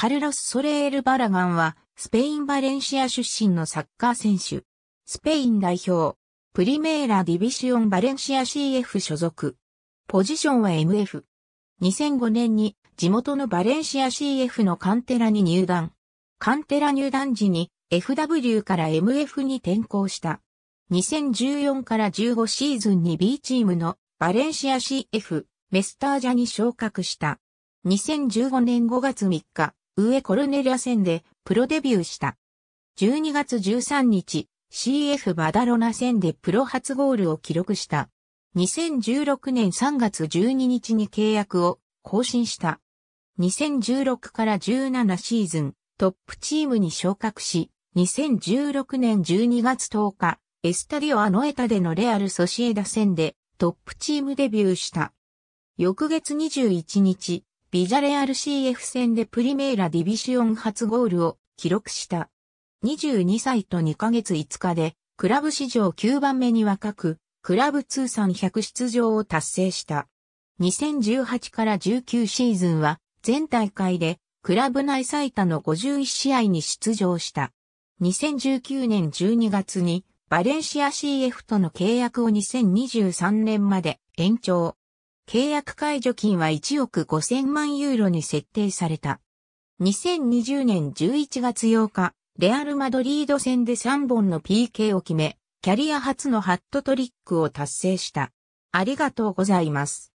カルロス・ソレール・バラガンは、スペイン・バレンシア出身のサッカー選手。スペイン代表、プリメーラ・ディビシオン・バレンシア CF 所属。ポジションは MF。2005年に地元のバレンシア CF のカンテラに入団。カンテラ入団時に FW から MF に転向した。2014から15シーズンに B チームのバレンシア CF メスタージャに昇格した。2015年5月3日、上コルネリア戦でプロデビューした。12月13日、CF バダロナ戦でプロ初ゴールを記録した。2016年3月12日に契約を更新した。2016から17シーズントップチームに昇格し、2016年12月10日、エスタディオ・アノエタでのレアル・ソシエダ戦でトップチームデビューした。翌月21日、ビジャレアル CF 戦でプリメーラディビシオン初ゴールを記録した。22歳と2ヶ月5日で、クラブ史上9番目に若く、クラブ通算100出場を達成した。2018から19シーズンは、全大会で、クラブ内最多の51試合に出場した。2019年12月に、バレンシア CF との契約を2023年まで延長。契約解除金は1億5000万ユーロに設定された。2020年11月8日、レアル・マドリード戦で3本の PK を決め、キャリア初のハットトリックを達成した。ありがとうございます。